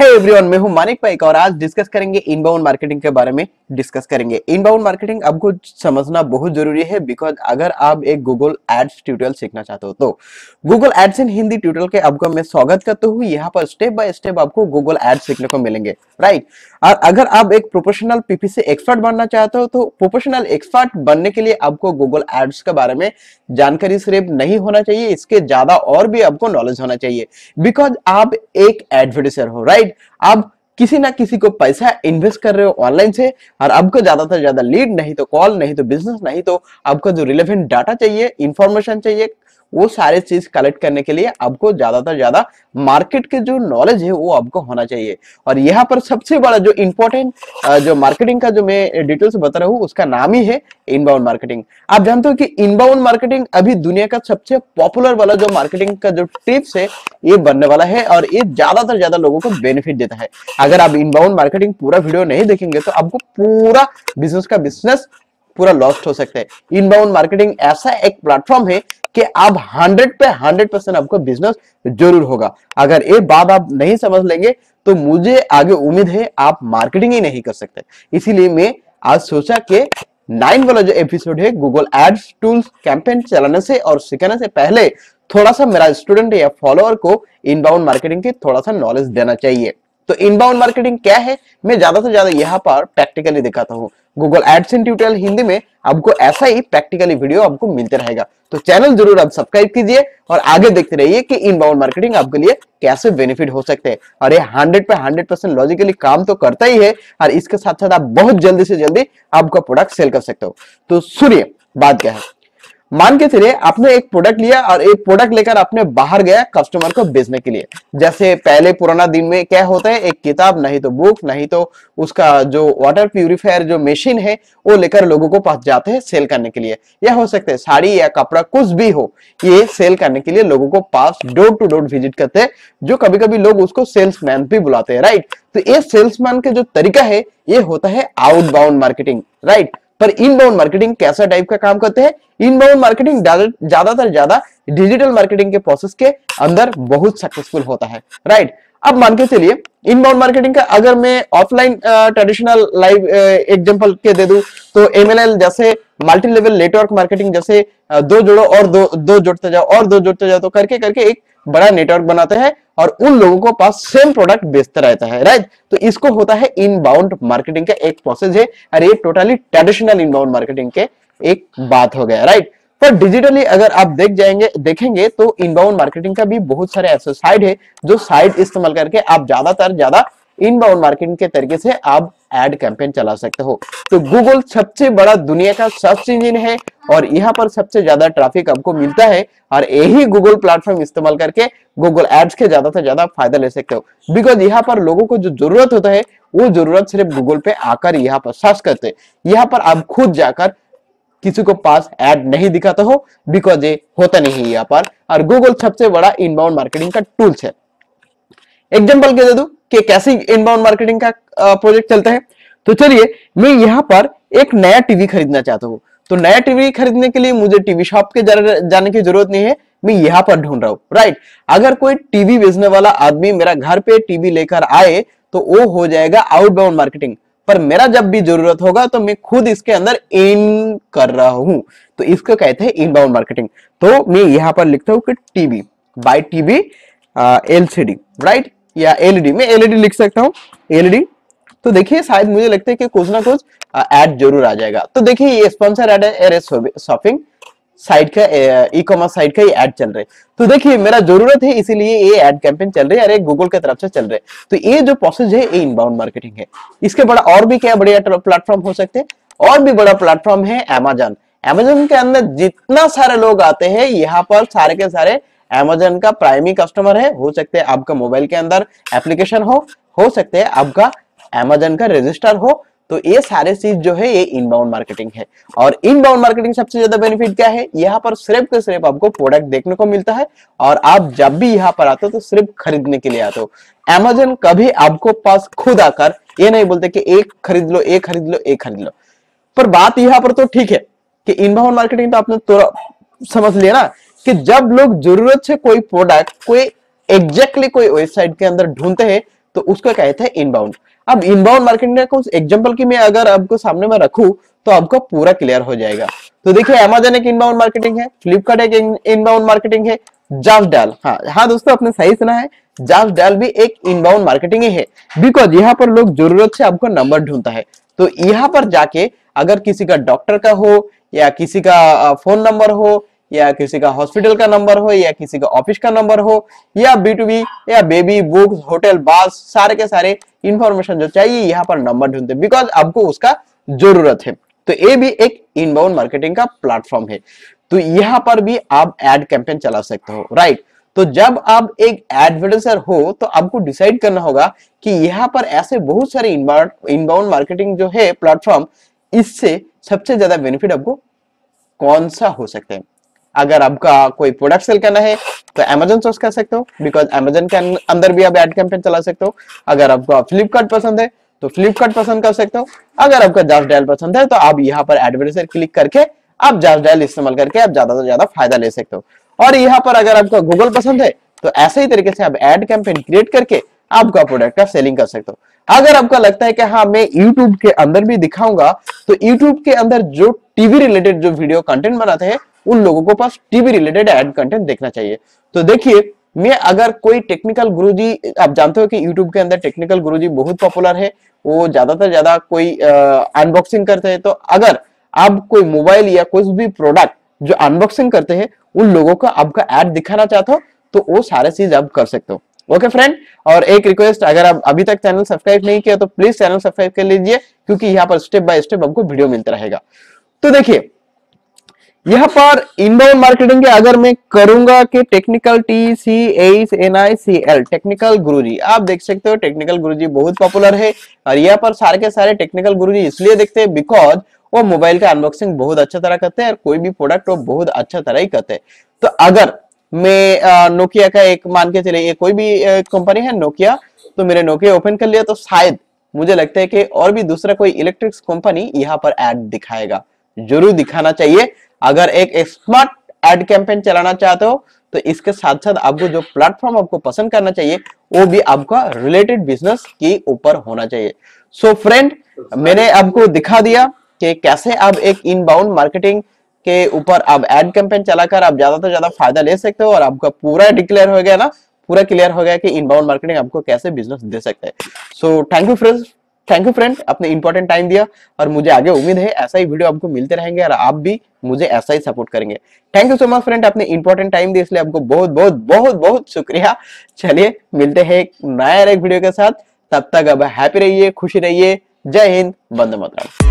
है hey everyone मैं हूं मानिक पाइक और आज डिस्कस करेंगे इनबाउंड मार्केटिंग के बारे में डिस्कस करेंगे इनबाउंड मार्केटिंग आपको समझना बहुत जरूरी है बिकॉज अगर आप एक गूगल एड्स ट्यूटोरियल सीखना चाहते हो तो Google ads in Hindi tutorial के आपका मैं स्वागत करता हूँ यहाँ पर स्टेप बाय स्टेप आपको गूगल एड्स सीखने को मिलेंगे राइट और अगर आप एक प्रोफेशनल पीपीसी एक्सपर्ट बनना चाहते हो तो प्रोफेशनल एक्सपर्ट बनने के लिए आपको गूगल एड्स के बारे में जानकारी सिर्फ नहीं होना चाहिए इसके ज्यादा और भी आपको नॉलेज होना चाहिए बिकॉज आप एक एडवर्टाइजर हो राइट राइट अब किसी ना किसी को पैसा इन्वेस्ट कर रहे हो ऑनलाइन से और आपको ज्यादातर ज्यादा लीड नहीं तो कॉल नहीं तो बिजनेस नहीं तो आपको जो रिलेवेंट डाटा चाहिए इंफॉर्मेशन चाहिए वो सारे चीज कलेक्ट करने के लिए आपको ज्यादातर ज्यादा मार्केट के जो नॉलेज है वो आपको होना चाहिए और यहाँ पर सबसे बड़ा जो इम्पोर्टेंट जो मार्केटिंग का जो मैं डिटेल्स बता रहा हूँ उसका नाम ही है इनबाउंड मार्केटिंग आप जानते हो कि इनबाउंड मार्केटिंग अभी दुनिया का सबसे पॉपुलर वाला जो मार्केटिंग का जो टिप्स है ये बनने वाला है और ये ज्यादातर ज्यादा लोगों को बेनिफिट देता है अगर आप इनबाउंड मार्केटिंग पूरा वीडियो नहीं देखेंगे तो आपको पूरा बिजनेस का बिजनेस पूरा लॉस्ट हो सकता है इनबाउंड मार्केटिंग ऐसा एक प्लेटफॉर्म है कि आप 100 पे 100 परसेंट आपको बिजनेस जरूर होगा अगर ये बात आप नहीं समझ लेंगे तो मुझे आगे उम्मीद है आप मार्केटिंग ही नहीं कर सकते इसीलिए मैं आज सोचा कि नाइन वाला जो एपिसोड है गूगल एड्स टूल्स कैंपेन चलाने से और सीखने से पहले थोड़ा सा मेरा स्टूडेंट या फॉलोअर को इनबाउंड मार्केटिंग की थोड़ा सा नॉलेज देना चाहिए तो इनबाउंड मार्केटिंग क्या है मैं ज्यादा से ज्यादा यहाँ पर प्रैक्टिकली दिखाता हूँ गूगल एडसेंट ट्यूटोरियल हिंदी में आपको ऐसा ही प्रैक्टिकली वीडियो आपको मिलते रहेगा तो चैनल जरूर आप सब्सक्राइब कीजिए और आगे देखते रहिए कि इनबाउंड मार्केटिंग आपके लिए कैसे बेनिफिट हो सकते हैं और ये हंड्रेड पे हंड्रेड परसेंट लॉजिकली काम तो करता ही है और इसके साथ साथ आप बहुत जल्दी से जल्दी आपका प्रोडक्ट सेल कर सकते हो तो सुनिए बात क्या है मान के चलिए आपने एक प्रोडक्ट लिया और एक प्रोडक्ट लेकर आपने बाहर गया कस्टमर को बेचने के लिए जैसे पहले पुराना दिन में क्या होता है एक किताब नहीं तो बुक नहीं तो उसका जो वाटर प्यूरिफायर जो मशीन है वो लेकर लोगों को पास जाते हैं सेल करने के लिए या हो सकता है साड़ी या कपड़ा कुछ भी हो ये सेल करने के लिए लोगों को पास डोर टू डोर विजिट करते हैं जो कभी कभी लोग उसको सेल्स भी बुलाते हैं राइट तो ये सेल्स का जो तरीका है ये होता है आउटबाउंड मार्केटिंग राइट पर इनबाउंड मार्केटिंग कैसा टाइप का काम करते हैं इनबाउंड मार्केटिंग ज्यादातर ज्यादा डिजिटल मार्केटिंग के प्रोसेस के अंदर बहुत सक्सेसफुल होता है राइट अब मान के चलिए इनबाउंड मार्केटिंग का अगर मैं ऑफलाइन ट्रेडिशनल लाइव एग्जांपल के दे दूं तो एमएलएल जैसे मल्टी लेवल नेटवर्क मार्केटिंग जैसे दो जोड़ो और दो दो जोड़ते जाओ और दो जोड़ते जाओ तो करके करके एक बड़ा नेटवर्क बनाते हैं और उन लोगों को पास सेम प्रोडक्ट बेचता रहता है राइट तो इसको होता है इनबाउंड मार्केटिंग का एक प्रोसेस है और ये टोटली ट्रेडिशनल इनबाउंड मार्केटिंग के एक बात हो गया राइट पर डिजिटली अगर आप देख जाएंगे देखेंगे तो इनबाउंड मार्केटिंग का भी बहुत सारे ऐसे साइड है जो साइड इस्तेमाल करके आप ज्यादातर ज्यादा इनबाउंड मार्केटिंग के तरीके से आप एड कैंपेन चला सकते हो तो गूगल सबसे बड़ा दुनिया का सर्च इंजिन है और यहाँ पर सबसे ज्यादा ट्रैफिक आपको मिलता है और यही गूगल प्लेटफॉर्म इस्तेमाल करके गूगल एड्स के ज्यादा से ज्यादा फायदा ले सकते हो बिकॉज यहाँ पर लोगों को जो जरूरत होता है वो जरूरत सिर्फ गूगल पे आकर यहाँ पर सर्च करते यहाँ पर आप खुद जाकर किसी को पास एड नहीं दिखाते हो बिकॉज ये होता नहीं यहाँ पर और गूगल सबसे बड़ा इनबाउंड मार्केटिंग का टूल्स है एग्जाम्पल के दे दू कि कैसे इनबाउंड मार्केटिंग का प्रोजेक्ट चलता है तो चलिए मैं यहाँ पर एक नया टीवी खरीदना चाहता हूँ तो नया टीवी खरीदने के लिए मुझे टीवी शॉप के जाने की जरूरत नहीं है मैं यहाँ पर ढूंढ रहा हूँ राइट अगर कोई टीवी बेचने वाला आदमी मेरा घर पे टीवी लेकर आए तो वो हो जाएगा आउटबाउंड मार्केटिंग पर मेरा जब भी जरूरत होगा तो मैं खुद इसके अंदर इन कर रहा हूं तो इसको कहते हैं इनबाउंड मार्केटिंग तो मैं यहाँ पर लिखता हूं कि TV buy TV LCD right या एलईडी मैं एलईडी लिख सकता हूँ एलईडी तो देखिए शायद मुझे लगता है कि कुछ ना कुछ एड जरूर आ जाएगा तो देखिए ये स्पॉन्सर एड है शॉपिंग साइट का ई कॉमर्स साइट का ये एड चल रहे है तो देखिए मेरा जरूरत है इसीलिए ये एड कैंपेन चल रही है अरे गूगल की तरफ से चल रहे तो ये जो प्रोसेस है ये इनबाउंड मार्केटिंग है इसके बड़ा और भी क्या बढ़िया प्लेटफॉर्म हो सकते हैं और भी बड़ा प्लेटफॉर्म है एमेजोन एमेजोन के अंदर जितना सारे लोग आते हैं यहाँ पर सारे के सारे अमेजन का प्राइमी कस्टमर है हो सकते हैं आपका मोबाइल के अंदर एप्लीकेशन हो हो सकते हैं आपका अमेजन का रजिस्टर हो तो ये सारे चीज जो है ये इनबाउंड मार्केटिंग है और इनबाउंड मार्केटिंग सबसे ज्यादा बेनिफिट क्या है यहाँ पर सिर्फ के सिर्फ आपको प्रोडक्ट देखने को मिलता है और आप जब भी यहाँ पर आते हो तो सिर्फ खरीदने के लिए आते हो अमेजोन कभी आपको पास खुद आकर ये नहीं बोलते कि एक खरीद लो एक खरीद लो एक खरीद लो पर बात यहाँ पर तो ठीक है कि इनबाउंड मार्केटिंग तो आपने तो समझ लिया ना कि जब लोग जरूरत से कोई प्रोडक्ट कोई एग्जैक्टली कोई वेबसाइट के अंदर ढूंढते हैं तो उसको कहते हैं इनबाउंड अब इनबाउंड मार्केटिंग का कुछ एग्जाम्पल की मैं अगर आपको सामने में रखू तो आपको पूरा क्लियर हो जाएगा तो देखिए अमेजन एक इनबाउंड मार्केटिंग है फ्लिपकार्ट एक इनबाउंड मार्केटिंग है जाफ डाल हाँ हाँ दोस्तों आपने सही सुना है जाफ डाल भी एक इनबाउंड मार्केटिंग ही है बिकॉज यहाँ पर लोग जरूरत से आपको नंबर ढूंढता है तो यहाँ पर जाके अगर किसी का डॉक्टर का हो या किसी का फोन नंबर हो या किसी का हॉस्पिटल का नंबर हो या किसी का ऑफिस का नंबर हो या बी टू बी या बेबी बुक्स होटल बास सारे के सारे इंफॉर्मेशन जो चाहिए यहाँ पर नंबर ढूंढते बिकॉज आपको उसका जरूरत है तो ये भी एक इनबाउंड मार्केटिंग का प्लेटफॉर्म है तो यहाँ पर भी आप एड कैंपेन चला सकते हो राइट तो जब आप एक एडवर्टाइजर हो तो आपको डिसाइड करना होगा कि यहाँ पर ऐसे बहुत सारे इनबाउंड मार्केटिंग जो है प्लेटफॉर्म इससे सबसे ज्यादा बेनिफिट आपको कौन सा हो सकता है अगर आपका कोई प्रोडक्ट सेल करना है तो एमेजोन सोर्स कर सकते हो बिकॉज अमेजोन के अं-, अंदर भी आप एड कैंपेन चला सकते हो अगर आपको फ्लिपकार्ट पसंद है तो फ्लिपकार्ट पसंद कर सकते हो अगर आपका जास डायल पसंद है तो आप यहाँ पर एडवर्टाइजर क्लिक करके आप जास डायल इस्तेमाल करके आप ज्यादा से ज्यादा फायदा ले सकते हो और यहाँ पर अगर आपका गूगल पसंद है तो ऐसे ही तरीके से आप एड कैंपेन क्रिएट करके आपका प्रोडक्ट का सेलिंग कर सकते हो अगर आपको लगता है कि हाँ मैं YouTube के अंदर भी दिखाऊंगा तो YouTube के अंदर जो टीवी रिलेटेड जो वीडियो कंटेंट बनाते हैं उन लोगों को पास टीवी रिलेटेड एड कंटेंट देखना चाहिए तो देखिए मैं अगर कोई टेक्निकल गुरुजी आप जानते हो कि यूट्यूब के अंदर टेक्निकल गुरुजी बहुत पॉपुलर है वो ज्यादातर ज्यादा कोई अनबॉक्सिंग करते हैं तो अगर आप कोई मोबाइल या कुछ भी प्रोडक्ट जो अनबॉक्सिंग करते हैं उन लोगों का आपका एड दिखाना चाहते हो तो वो सारे चीज आप कर सकते हो ओके फ्रेंड और एक रिक्वेस्ट अगर आप अभी तक चैनल सब्सक्राइब नहीं किया तो प्लीज चैनल सब्सक्राइब कर लीजिए क्योंकि यहाँ पर स्टेप बाय स्टेप आपको वीडियो मिलता रहेगा तो देखिए यहाँ पर इनबाउंड मार्केटिंग के अगर मैं करूंगा कि technical T C S N I C L technical Guruji आप देख सकते हो टेक्निकल गुरुजी बहुत पॉपुलर है और यहाँ पर सारे के सारे टेक्निकल गुरुजी इसलिए देखते हैं बिकॉज वो मोबाइल का अनबॉक्सिंग बहुत अच्छा तरह करते हैं और कोई भी प्रोडक्ट वो बहुत अच्छा तरह ही करते हैं तो अगर मैं नोकिया का एक मान के चले कोई भी कंपनी है नोकिया तो मेरे नोकिया ओपन कर लिया तो शायद मुझे लगता है कि और भी दूसरा कोई इलेक्ट्रिक्स कंपनी यहाँ पर एड दिखाएगा जरूर दिखाना चाहिए अगर एक स्मार्ट एड कैंपेन चलाना चाहते हो तो इसके साथ साथ आपको जो प्लेटफॉर्म आपको पसंद करना चाहिए वो भी आपका रिलेटेड बिजनेस के ऊपर होना चाहिए सो so फ्रेंड मैंने आपको दिखा दिया कि कैसे आप एक इनबाउंड मार्केटिंग के ऊपर आप एड कैंपेन चलाकर आप ज्यादा से ज्यादा फायदा ले सकते हो और आपका पूरा डिक्लेयर हो गया ना पूरा क्लियर हो गया कि इनबाउंड मार्केटिंग आपको कैसे बिजनेस दे सकते हैं so thank you friends thank you friend अपने इंपॉर्टेंट टाइम दिया और मुझे आगे उम्मीद है ऐसा ही वीडियो आपको मिलते रहेंगे और आप भी मुझे ऐसा ही सपोर्ट करेंगे thank you so much friend आपने इंपॉर्टेंट टाइम दिया इसलिए आपको बहुत बहुत बहुत बहुत शुक्रिया चलिए मिलते हैं नया एक वीडियो के साथ तब तक अब हैप्पी रहिए खुशी रहिए जय हिंद बंदे मतलब